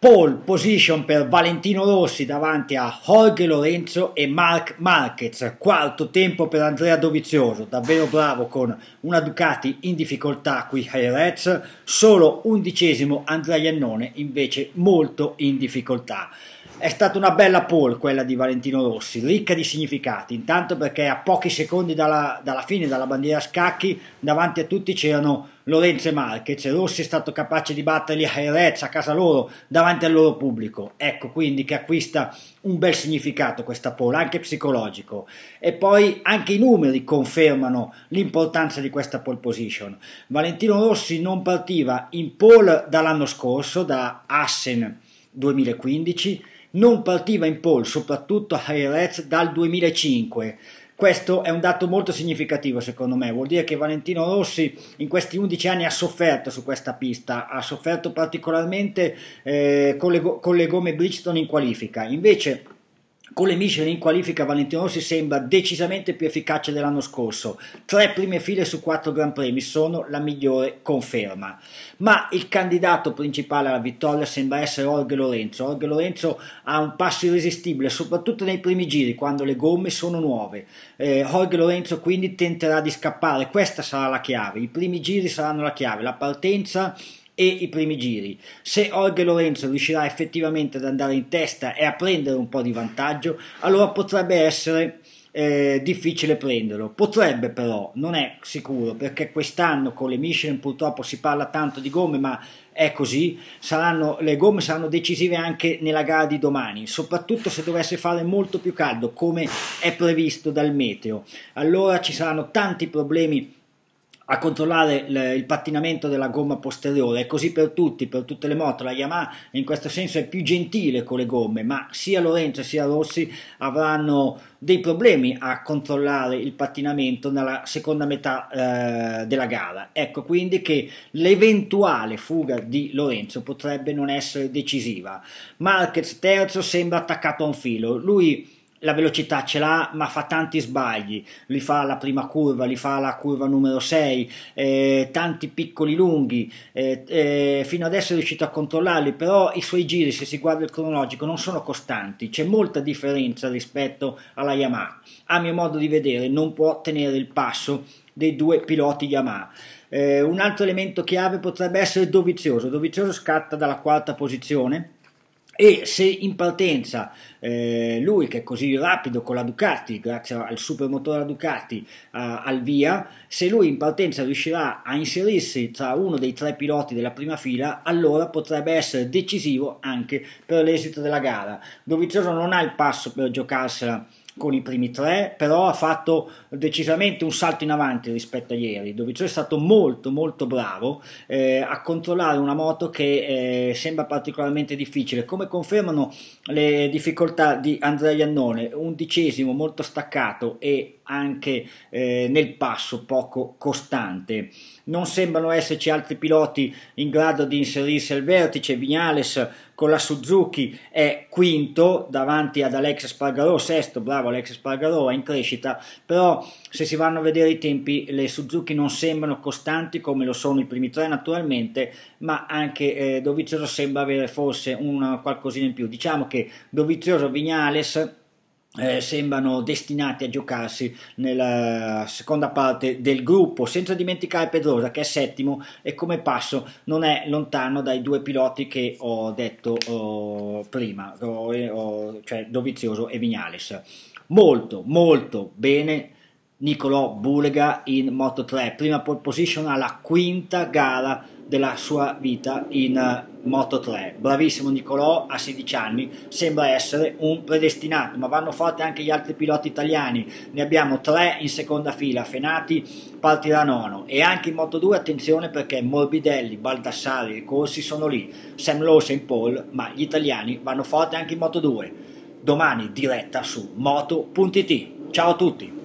pole position per Valentino Rossi davanti a Jorge Lorenzo e Mark Marquez, quarto tempo per Andrea Dovizioso, davvero bravo con una Ducati in difficoltà qui ai Reds, solo undicesimo Andrea Iannone invece molto in difficoltà. È stata una bella pole quella di Valentino Rossi, ricca di significati, intanto perché a pochi secondi dalla, dalla fine, dalla bandiera a scacchi, davanti a tutti c'erano Lorenzo e Marquez, Rossi è stato capace di batterli a Jerez a casa loro, davanti al loro pubblico, ecco quindi che acquista un bel significato questa pole, anche psicologico, e poi anche i numeri confermano l'importanza di questa pole position. Valentino Rossi non partiva in pole dall'anno scorso, da Assen 2015, non partiva in pole soprattutto a Jerez dal 2005, questo è un dato molto significativo secondo me, vuol dire che Valentino Rossi in questi 11 anni ha sofferto su questa pista, ha sofferto particolarmente eh, con, le, con le gomme Bridgestone in qualifica, invece con le Michelin in qualifica Valentino Rossi sembra decisamente più efficace dell'anno scorso. Tre prime file su quattro Gran Premi sono la migliore conferma. Ma il candidato principale alla vittoria sembra essere Orge Lorenzo. Orge Lorenzo ha un passo irresistibile, soprattutto nei primi giri, quando le gomme sono nuove. Eh, Orge Lorenzo quindi tenterà di scappare, questa sarà la chiave. I primi giri saranno la chiave, la partenza e i primi giri. Se Olga Lorenzo riuscirà effettivamente ad andare in testa e a prendere un po' di vantaggio, allora potrebbe essere eh, difficile prenderlo. Potrebbe però, non è sicuro, perché quest'anno con le Michelin purtroppo si parla tanto di gomme, ma è così, saranno, le gomme saranno decisive anche nella gara di domani, soprattutto se dovesse fare molto più caldo come è previsto dal meteo. Allora ci saranno tanti problemi a controllare il, il pattinamento della gomma posteriore. È così per tutti, per tutte le moto. La Yamaha in questo senso è più gentile con le gomme, ma sia Lorenzo sia Rossi avranno dei problemi a controllare il pattinamento nella seconda metà eh, della gara. Ecco quindi che l'eventuale fuga di Lorenzo potrebbe non essere decisiva. Marquez terzo sembra attaccato a un filo. Lui la velocità ce l'ha ma fa tanti sbagli, li fa alla prima curva, li fa alla curva numero 6, eh, tanti piccoli lunghi, eh, eh, fino adesso è riuscito a controllarli, però i suoi giri se si guarda il cronologico non sono costanti, c'è molta differenza rispetto alla Yamaha, a mio modo di vedere non può tenere il passo dei due piloti Yamaha. Eh, un altro elemento chiave potrebbe essere Dovizioso, Dovizioso scatta dalla quarta posizione, e se in partenza eh, lui che è così rapido con la Ducati, grazie al supermotore Ducati, eh, al via, se lui in partenza riuscirà a inserirsi tra uno dei tre piloti della prima fila, allora potrebbe essere decisivo anche per l'esito della gara. Dovizioso non ha il passo per giocarsela con i primi tre, però ha fatto decisamente un salto in avanti rispetto a ieri, dove cioè è stato molto molto bravo eh, a controllare una moto che eh, sembra particolarmente difficile, come confermano le difficoltà di Andrea Iannone, undicesimo molto staccato e anche eh, nel passo poco costante. Non sembrano esserci altri piloti in grado di inserirsi al vertice, Vignales con la Suzuki è quinto davanti ad Alex Spargarò, sesto, bravo bravo Alexis Spargarò, è in crescita, però se si vanno a vedere i tempi le Suzuki non sembrano costanti come lo sono i primi tre naturalmente, ma anche eh, Dovizioso sembra avere forse una qualcosina in più. Diciamo che Dovizioso Vignales eh, sembrano destinati a giocarsi nella seconda parte del gruppo, senza dimenticare Pedrosa che è settimo e come passo non è lontano dai due piloti che ho detto oh, prima, oh, eh, oh cioè Dovizioso e Vignales. Molto, molto bene Nicolò Bulega in Moto 3, prima pole position alla quinta gara della sua vita in eh, Moto 3. Bravissimo Nicolò a 16 anni, sembra essere un predestinato, ma vanno forti anche gli altri piloti italiani. Ne abbiamo tre in seconda fila, Fenati partirà nono e anche in Moto 2 attenzione perché Morbidelli, Baldassari e Corsi sono lì, Sam Lowe in pole, ma gli italiani vanno forti anche in Moto 2. Domani diretta su moto.it. Ciao a tutti!